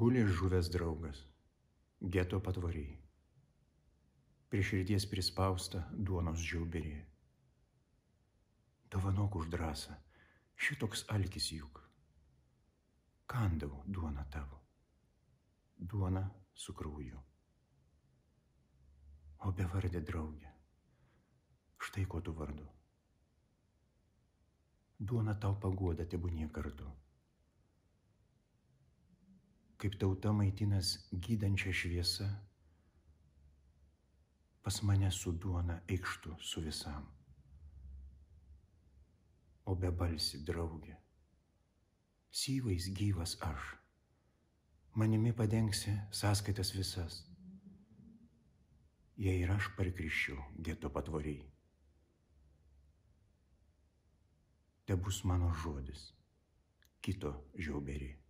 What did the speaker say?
gulė žuvęs draugas geto patvoriai. Prie širdies prispausta duonos žiauberė. Dovanok už drąsą, šitoks alkis juk. Kandau duona tavo, duona su krauju. O bevardė draugė, štai ko tu vardu. Duona tau paguoda tebūnie kartu kaip tauta maitinas gydančia šviesa, pas mane su duona eikštų su visam. O be balsi draugė, syvais gyvas aš, manimi padengsi sąskaitas visas. Jei ir aš parkriščiau geto patvoriai. Te bus mano žodis, kito žiauberiai.